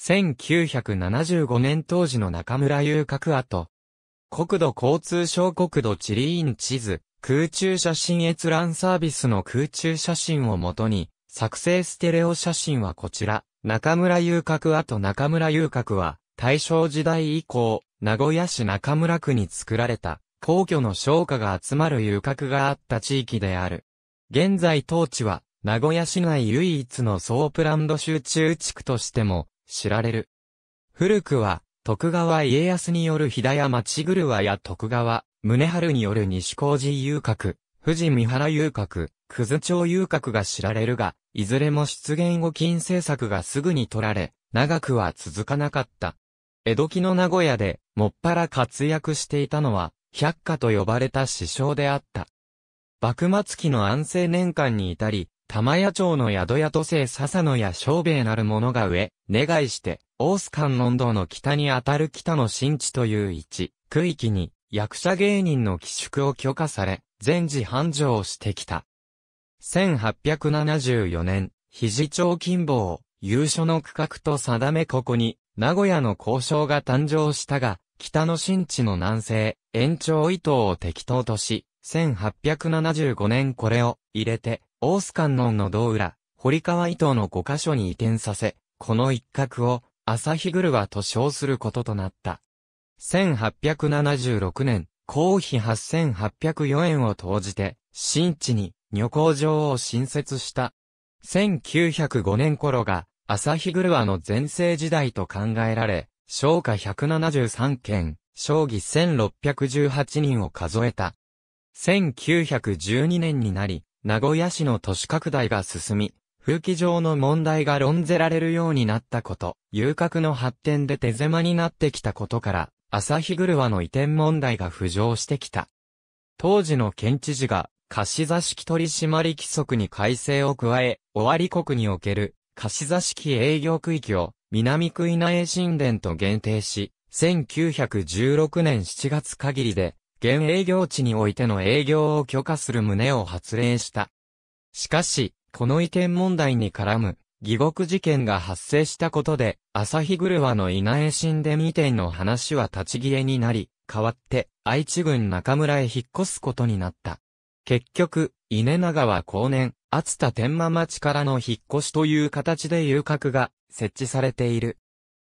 1975年当時の中村遊郭跡。国土交通省国土地理院地図、空中写真閲覧サービスの空中写真をもとに、作成ステレオ写真はこちら。中村遊郭跡中村遊郭は、大正時代以降、名古屋市中村区に作られた、皇居の商家が集まる遊郭があった地域である。現在当地は、名古屋市内唯一のソープランド集中地区としても、知られる。古くは、徳川家康による飛騨屋町ぐるわや徳川、宗春による西高寺遊郭、富士三原遊郭、葛ず町遊郭が知られるが、いずれも出現後金政策がすぐに取られ、長くは続かなかった。江戸期の名古屋で、もっぱら活躍していたのは、百花と呼ばれた師匠であった。幕末期の安政年間に至り、玉屋町の宿屋と生笹野や小兵なる者が上、願いして、大須観音堂の北にあたる北の新地という位置、区域に、役者芸人の寄宿を許可され、全治繁盛をしてきた。1874年、肘町金坊、を、優勝の区画と定めここに、名古屋の交渉が誕生したが、北の新地の南西、延長伊藤を適当とし、1875年これを入れて、大須観音の道裏、堀川伊藤の5箇所に移転させ、この一角を、朝日車と称することとなった。1876年、公費8804円を投じて、新地に女工場を新設した。1905年頃が、朝日車の前世時代と考えられ、商家173件、将棋1618人を数えた。1912年になり、名古屋市の都市拡大が進み、風紀上の問題が論ぜられるようになったこと、遊郭の発展で手狭になってきたことから、朝日車和の移転問題が浮上してきた。当時の県知事が、貸座敷取締規則に改正を加え、終わり国における、貸座敷営業区域を、南区稲江神殿と限定し、1916年7月限りで、現営業地においての営業を許可する旨を発令した。しかし、この意見問題に絡む、疑獄事件が発生したことで、朝日グルワの稲江新で未定の話は立ち消えになり、代わって、愛知郡中村へ引っ越すことになった。結局、稲永は後年、厚田天満町からの引っ越しという形で遊郭が設置されている。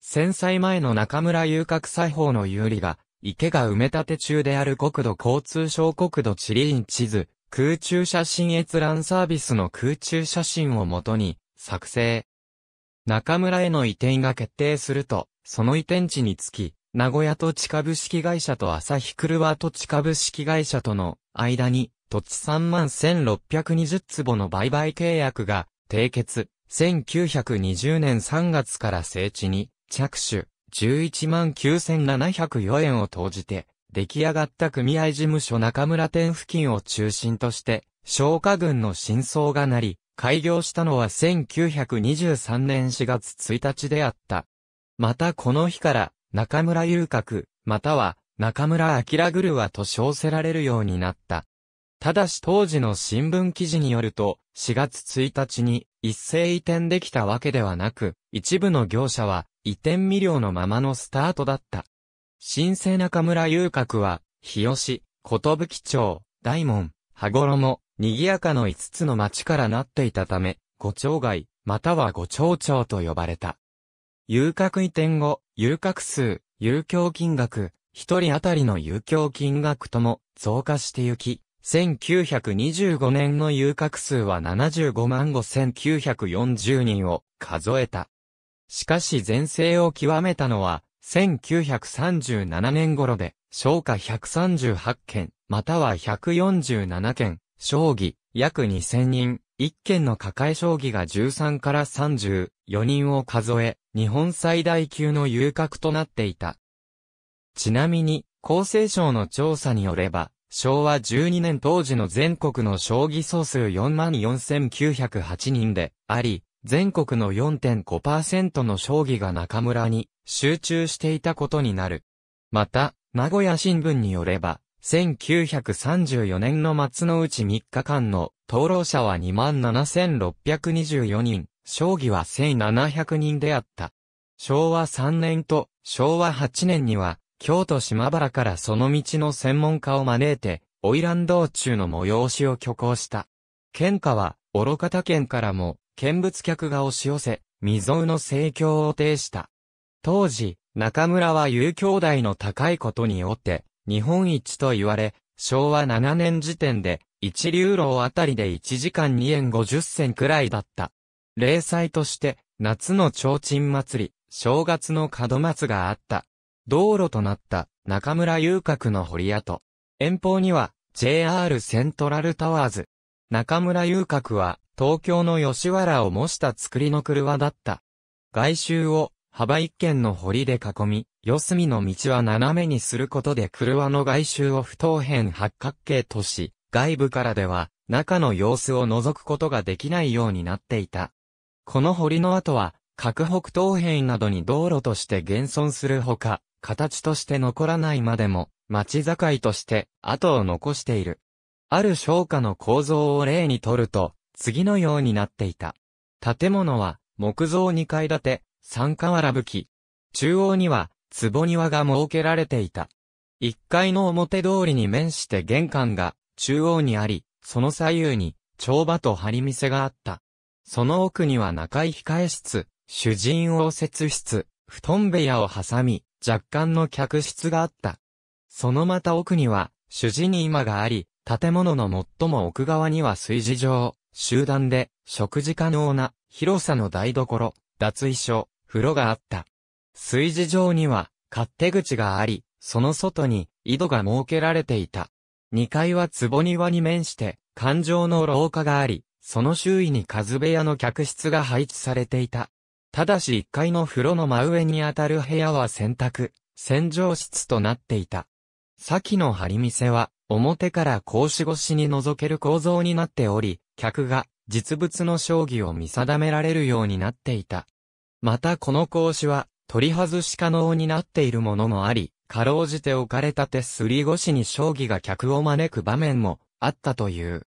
戦災前の中村遊郭裁縫の有利が池が埋め立て中である国土交通省国土地理院地図、空中写真閲覧サービスの空中写真をもとに、作成。中村への移転が決定すると、その移転地につき、名古屋土地株式会社と旭車土地株式会社との間に、土地3万1620坪の売買契約が、締結、1920年3月から聖地に着手。11万9704円を投じて、出来上がった組合事務所中村店付近を中心として、消火軍の真相がなり、開業したのは1923年4月1日であった。またこの日から、中村遊郭、または、中村明グルはと称せられるようになった。ただし当時の新聞記事によると、4月1日に一斉移転できたわけではなく、一部の業者は移転未了のままのスタートだった。新生中村遊郭は、日吉、寿町、大門、羽衣、賑やかの5つの町からなっていたため、五町街、または五町町と呼ばれた。遊郭移転後、遊郭数、遊興金額、一人当たりの遊興金額とも増加してゆき、1925年の遊郭数は75万5940人を数えた。しかし全盛を極めたのは、1937年頃で、商家138件、または147件、将棋、約2000人、1件の抱え将棋が13から34人を数え、日本最大級の遊郭となっていた。ちなみに、厚生省の調査によれば、昭和12年当時の全国の将棋総数44,908人であり、全国の4.5%の将棋が中村に集中していたことになる。また、名古屋新聞によれば、1934年の末のうち3日間の登録者は27,624人、将棋は1,700人であった。昭和3年と昭和8年には京都島原からその道の専門家を招いて、ラン道中の催しを挙行した。県下は、愚方県からも、見物客が押し寄せ、未曾有の盛況を呈した。当時、中村は有兄弟の高いことによって、日本一と言われ、昭和7年時点で、一流楼あたりで1時間2円50銭くらいだった。例祭として、夏の提灯祭り、正月の門松があった。道路となった中村遊郭の堀跡。遠方には JR セントラルタワーズ。中村遊郭は東京の吉原を模した作りの車だった。外周を幅一軒の堀で囲み、四隅の道は斜めにすることで車の外周を不等辺八角形とし、外部からでは中の様子を覗くことができないようになっていた。この堀の跡は、各北東辺などに道路として現存するほか、形として残らないまでも、町境として後を残している。ある商家の構造を例にとると、次のようになっていた。建物は、木造2階建て、三河原武器。中央には、壺庭が設けられていた。1階の表通りに面して玄関が中央にあり、その左右に帳場と張り店があった。その奥には中井控室、主人応接室、布団部屋を挟み、若干の客室があった。そのまた奥には、主治に今があり、建物の最も奥側には炊事場、集団で、食事可能な、広さの台所、脱衣所、風呂があった。炊事場には、勝手口があり、その外に、井戸が設けられていた。2階は坪庭に面して、環状の廊下があり、その周囲に数部屋の客室が配置されていた。ただし1階の風呂の真上にあたる部屋は洗濯、洗浄室となっていた。先の張り店は、表から格子越しに覗ける構造になっており、客が実物の将棋を見定められるようになっていた。またこの格子は、取り外し可能になっているものもあり、かろうじて置かれた手すり越しに将棋が客を招く場面もあったという。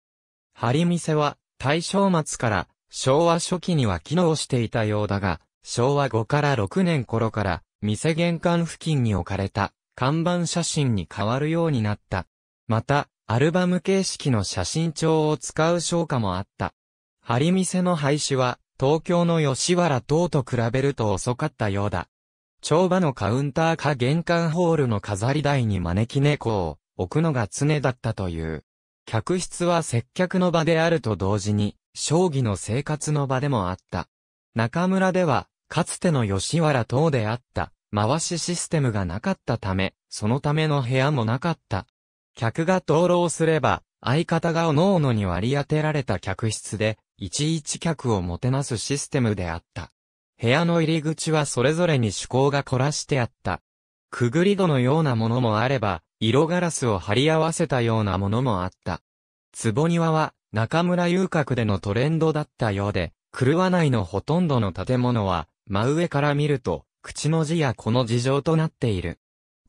張り店は大正末から昭和初期には機能していたようだが、昭和5から6年頃から、店玄関付近に置かれた、看板写真に変わるようになった。また、アルバム形式の写真帳を使う商家もあった。り店の廃止は、東京の吉原等と比べると遅かったようだ。帳場のカウンターか玄関ホールの飾り台に招き猫を置くのが常だったという。客室は接客の場であると同時に、将棋の生活の場でもあった。中村では、かつての吉原等であった、回しシステムがなかったため、そのための部屋もなかった。客が灯籠すれば、相方がおのおのに割り当てられた客室で、いちいち客をもてなすシステムであった。部屋の入り口はそれぞれに趣向が凝らしてあった。くぐり戸のようなものもあれば、色ガラスを貼り合わせたようなものもあった。壺庭は、中村遊郭でのトレンドだったようで、狂わないのほとんどの建物は、真上から見ると、口の字やこの字状となっている。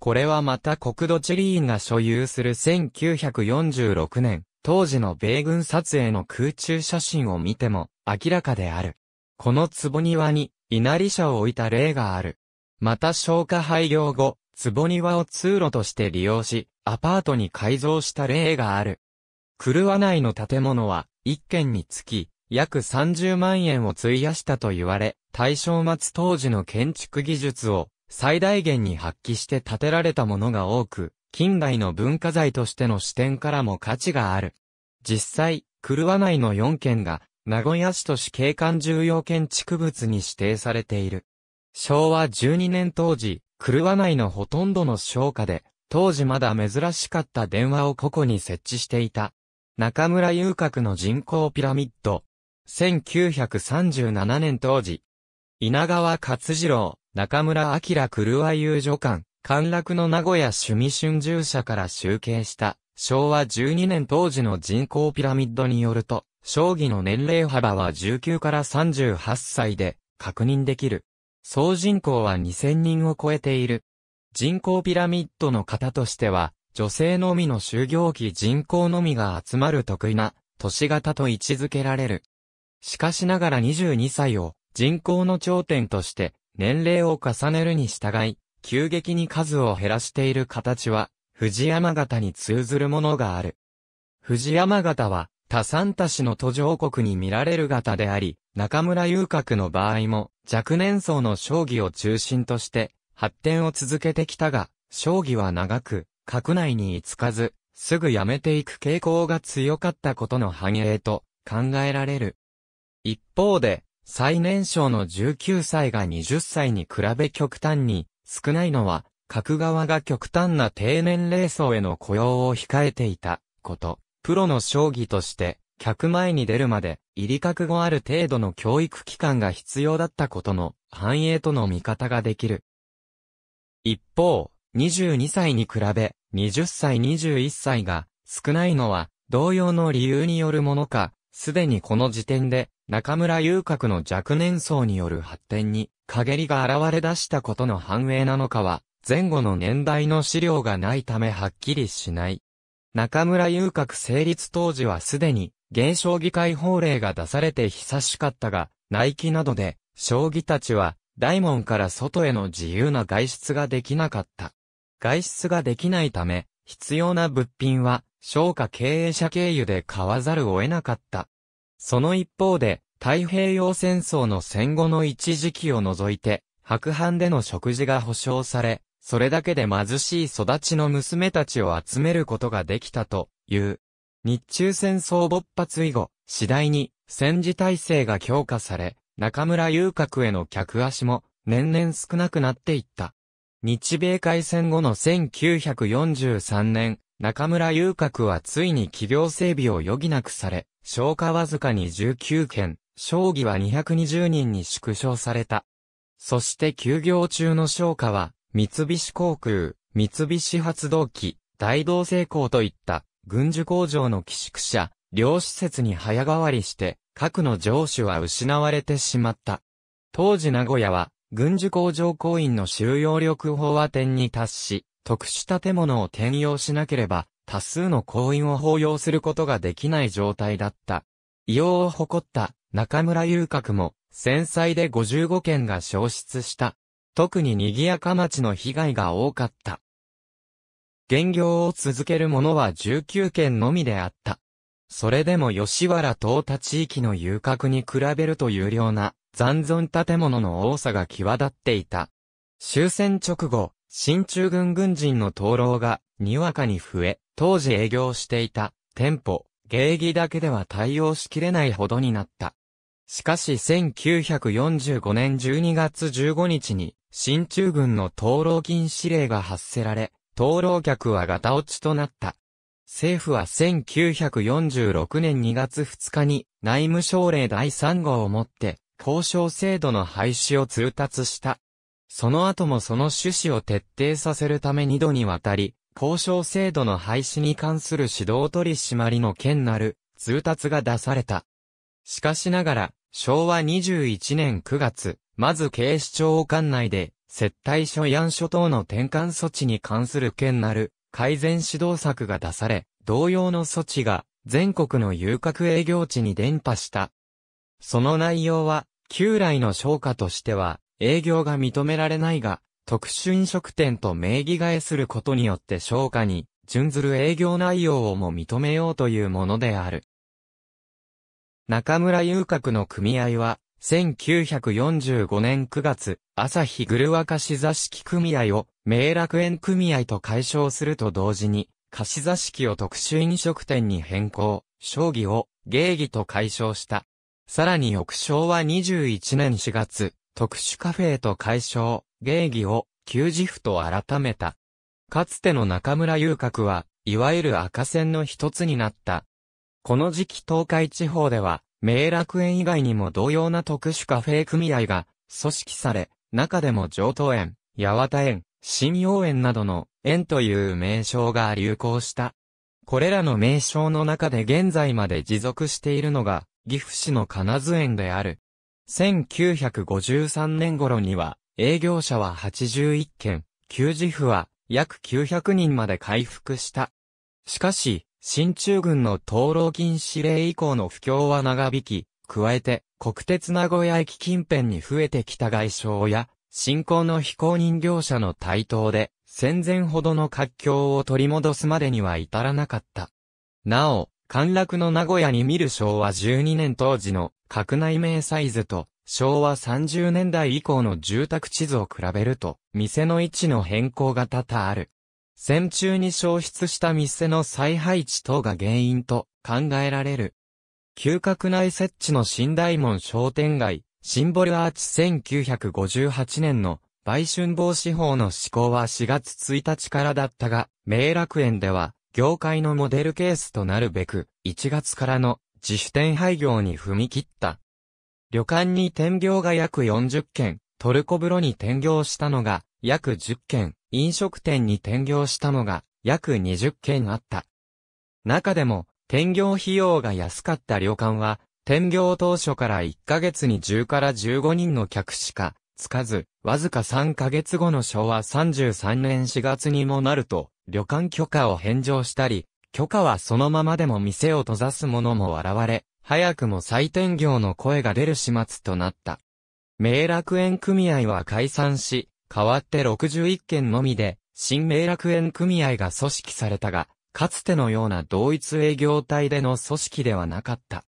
これはまた国土地理院が所有する1946年、当時の米軍撮影の空中写真を見ても明らかである。この壺庭に稲荷車を置いた例がある。また消化廃業後、壺庭を通路として利用し、アパートに改造した例がある。ルア内の建物は、1軒につき、約30万円を費やしたと言われ、大正末当時の建築技術を最大限に発揮して建てられたものが多く、近代の文化財としての視点からも価値がある。実際、ルア内の4軒が、名古屋市都市景観重要建築物に指定されている。昭和12年当時、ルア内のほとんどの商家で、当時まだ珍しかった電話を個々に設置していた。中村遊郭の人口ピラミッド。1937年当時。稲川勝次郎、中村明狂遊女館、陥落の名古屋趣味春秋社から集計した、昭和12年当時の人口ピラミッドによると、将棋の年齢幅は19から38歳で確認できる。総人口は2000人を超えている。人口ピラミッドの方としては、女性のみの就業期人口のみが集まる得意な都市型と位置づけられる。しかしながら22歳を人口の頂点として年齢を重ねるに従い、急激に数を減らしている形は、藤山型に通ずるものがある。藤山型は、多産多市の途上国に見られる型であり、中村遊郭の場合も、若年層の将棋を中心として、発展を続けてきたが、将棋は長く、閣内に居つかず、すぐ辞めていく傾向が強かったことの反映と考えられる。一方で、最年少の19歳が20歳に比べ極端に少ないのは、閣側が極端な低年齢層への雇用を控えていたこと、プロの将棋として客前に出るまで、入り覚悟ある程度の教育機関が必要だったことの反映との見方ができる。一方、22歳に比べ、20歳21歳が少ないのは、同様の理由によるものか、すでにこの時点で、中村遊郭の若年層による発展に、陰りが現れ出したことの反映なのかは、前後の年代の資料がないためはっきりしない。中村遊郭成立当時はすでに、現象議会法令が出されて久しかったが、内規などで、将棋たちは、大門から外への自由な外出ができなかった。外出ができないため、必要な物品は、商家経営者経由で買わざるを得なかった。その一方で、太平洋戦争の戦後の一時期を除いて、白藩での食事が保障され、それだけで貧しい育ちの娘たちを集めることができたという。日中戦争勃発以後、次第に戦時体制が強化され、中村遊郭への客足も年々少なくなっていった。日米開戦後の1943年、中村遊郭はついに企業整備を余儀なくされ、消化わずかに19件、将棋は220人に縮小された。そして休業中の消化は、三菱航空、三菱発動機、大同成功といった軍需工場の寄宿舎、両施設に早変わりして、核の上手は失われてしまった。当時名古屋は、軍需工場工員の収容力法は点に達し、特殊建物を転用しなければ、多数の工員を包容することができない状態だった。異様を誇った中村遊郭も、戦災で55件が消失した。特に賑やか町の被害が多かった。減業を続ける者は19件のみであった。それでも吉原東田地域の遊郭に比べると有料な残存建物の多さが際立っていた。終戦直後、新中軍軍人の灯籠が、にわかに増え、当時営業していた、店舗、芸妓だけでは対応しきれないほどになった。しかし1945年12月15日に、新中軍の灯籠禁止令が発せられ、灯籠客はガタ落ちとなった。政府は1946年2月2日に内務省令第3号をもって交渉制度の廃止を通達した。その後もその趣旨を徹底させるため二度にわたり、交渉制度の廃止に関する指導取締りの件なる通達が出された。しかしながら、昭和21年9月、まず警視庁管内で、接待所やん所等の転換措置に関する件なる改善指導策が出され、同様の措置が全国の遊郭営業地に伝播した。その内容は、旧来の商家としては、営業が認められないが、特殊飲食店と名義替えすることによって商家に、準ずる営業内容をも認めようというものである。中村遊郭の組合は、1945年9月、朝日ぐるわかし座敷組合を、明楽園組合と解消すると同時に、貸座敷を特殊飲食店に変更、将棋を、芸儀と解消した。さらに翌昭和21年4月、特殊カフェへと解消、芸儀を、旧自負と改めた。かつての中村遊郭は、いわゆる赤線の一つになった。この時期東海地方では、明楽園以外にも同様な特殊カフェ組合が組織され、中でも上等園、八幡園、新陽園などの園という名称が流行した。これらの名称の中で現在まで持続しているのが、岐阜市の金津園である。1953年頃には、営業者は81件、休止婦は約900人まで回復した。しかし、新中軍の灯籠禁止令以降の不況は長引き、加えて、国鉄名古屋駅近辺に増えてきた外相や、新興の非公認業者の台頭で、戦前ほどの活況を取り戻すまでには至らなかった。なお、陥落の名古屋に見る昭和12年当時の閣内名サイズと昭和30年代以降の住宅地図を比べると店の位置の変更が多々ある。戦中に消失した店の再配置等が原因と考えられる。旧閣内設置の新大門商店街、シンボルアーチ1958年の売春防止法の施行は4月1日からだったが、明楽園では業界のモデルケースとなるべく、1月からの自主転廃業に踏み切った。旅館に転業が約40件、トルコ風呂に転業したのが約10件、飲食店に転業したのが約20件あった。中でも、転業費用が安かった旅館は、転業当初から1ヶ月に10から15人の客しか、つかず、わずか3ヶ月後の昭和33年4月にもなると、旅館許可を返上したり、許可はそのままでも店を閉ざす者も現れ、早くも採点業の声が出る始末となった。名楽園組合は解散し、代わって61件のみで、新名楽園組合が組織されたが、かつてのような同一営業体での組織ではなかった。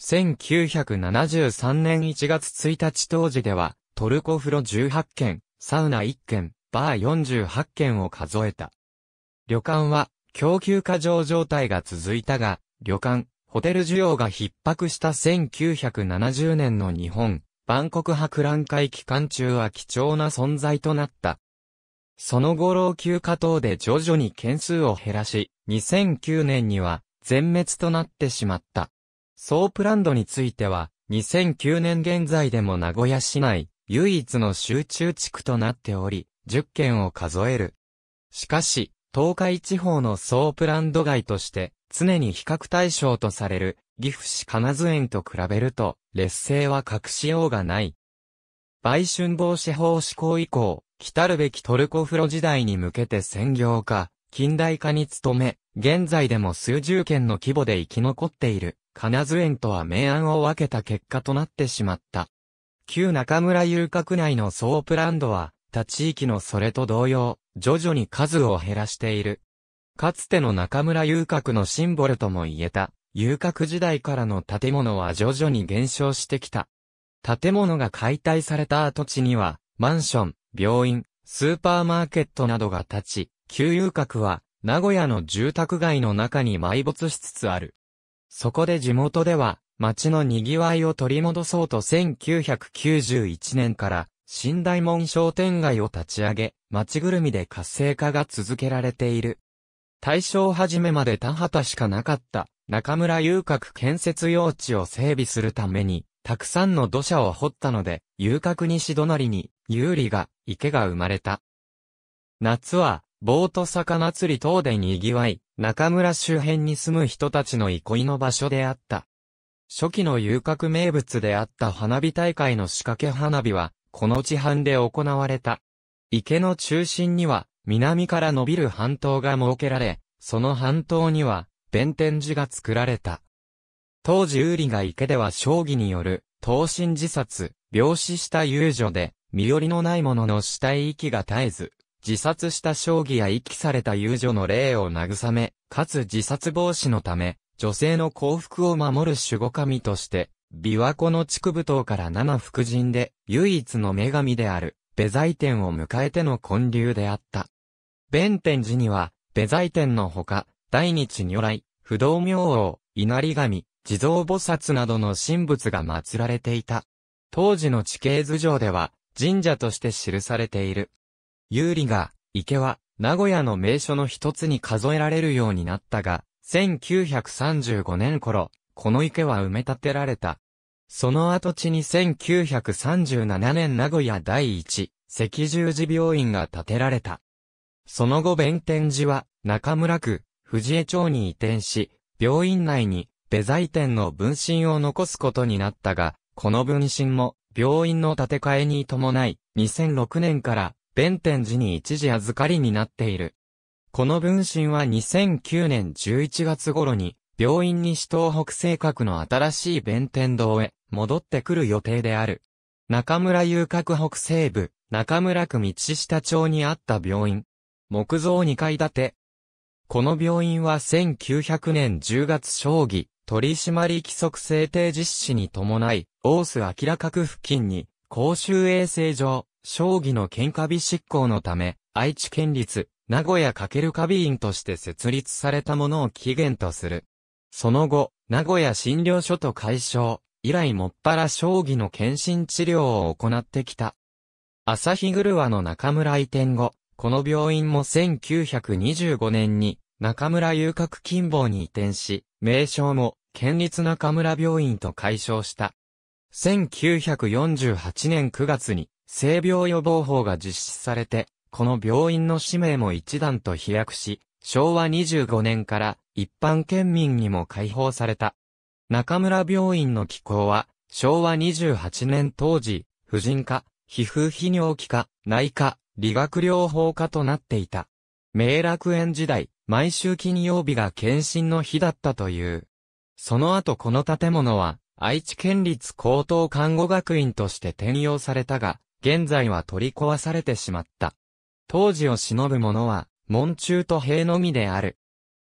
1973年1月1日当時では、トルコ風呂18件、サウナ1件、バー48件を数えた。旅館は、供給過剰状態が続いたが、旅館、ホテル需要が逼迫した1970年の日本、万国博覧会期間中は貴重な存在となった。その後老朽化等で徐々に件数を減らし、2009年には全滅となってしまった。ソープランドについては、2009年現在でも名古屋市内、唯一の集中地区となっており、10件を数える。しかし、東海地方の総プランド街として、常に比較対象とされる、岐阜市金津園と比べると、劣勢は隠しようがない。売春防止法施行以降、来るべきトルコ風呂時代に向けて専業化、近代化に努め、現在でも数十件の規模で生き残っている、金津園とは明暗を分けた結果となってしまった。旧中村遊郭内の総プランドは、った地域のそれと同様、徐々に数を減らしている。かつての中村遊郭のシンボルとも言えた、遊郭時代からの建物は徐々に減少してきた。建物が解体された跡地には、マンション、病院、スーパーマーケットなどが建ち、旧遊郭は、名古屋の住宅街の中に埋没しつつある。そこで地元では、街の賑わいを取り戻そうと1991年から、新大門商店街を立ち上げ、町ぐるみで活性化が続けられている。大正初めまで田畑しかなかった中村遊郭建設用地を整備するために、たくさんの土砂を掘ったので、遊郭西隣に有利が池が生まれた。夏は、ボート魚釣り等で賑わい、中村周辺に住む人たちの憩いの場所であった。初期の遊郭名物であった花火大会の仕掛け花火は、この地畔で行われた。池の中心には、南から伸びる半島が設けられ、その半島には、弁天寺が作られた。当時有利が池では将棋による、闘身自殺、病死した遊女で、身寄りのない者の死体遺棄が絶えず、自殺した将棋や遺棄された遊女の霊を慰め、かつ自殺防止のため、女性の幸福を守る守護神として、琵琶湖の地区武頭から七福神で、唯一の女神である、ベ財天を迎えての建立であった。弁天寺には、ベ財天のほか、大日如来、不動明王、稲荷神、地蔵菩薩などの神仏が祀られていた。当時の地形図上では、神社として記されている。有利が、池は、名古屋の名所の一つに数えられるようになったが、1935年頃、この池は埋め立てられた。その跡地に1937年名古屋第一赤十字病院が建てられた。その後弁天寺は中村区藤江町に移転し、病院内にベザイ店の分身を残すことになったが、この分身も病院の建て替えに伴い、2006年から弁天寺に一時預かりになっている。この分身は2009年11月頃に病院西東北西角の新しい弁天堂へ戻ってくる予定である。中村遊郭北西部、中村区道下町にあった病院。木造2階建て。この病院は1900年10月将棋、取締り規則制定実施に伴い、大須明らか区付近に、公衆衛生上、将棋の喧嘩日執行のため、愛知県立、名古屋×カビ院として設立されたものを起源とする。その後、名古屋診療所と解消、以来もっぱら将棋の検診治療を行ってきた。朝日グルワの中村移転後、この病院も1925年に中村遊郭近傍に移転し、名称も県立中村病院と解消した。1948年9月に性病予防法が実施されて、この病院の使命も一段と飛躍し、昭和25年から一般県民にも開放された。中村病院の機構は、昭和28年当時、婦人科、皮膚泌尿器科、内科、理学療法科となっていた。明楽園時代、毎週金曜日が検診の日だったという。その後この建物は、愛知県立高等看護学院として転用されたが、現在は取り壊されてしまった。当時を忍ぶ者は、門中と塀のみである。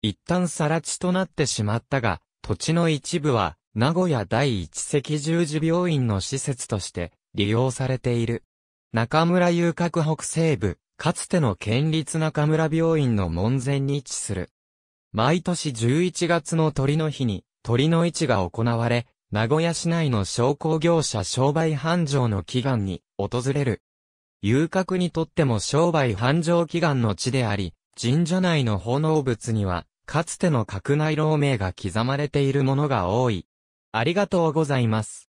一旦更地となってしまったが、土地の一部は、名古屋第一赤十字病院の施設として利用されている。中村遊郭北西部、かつての県立中村病院の門前に位置する。毎年11月の鳥の日に鳥の市が行われ、名古屋市内の商工業者商売繁盛の祈願に訪れる。遊郭にとっても商売繁盛祈願の地であり、神社内の奉納物にはかつての閣内老名が刻まれているものが多い。ありがとうございます。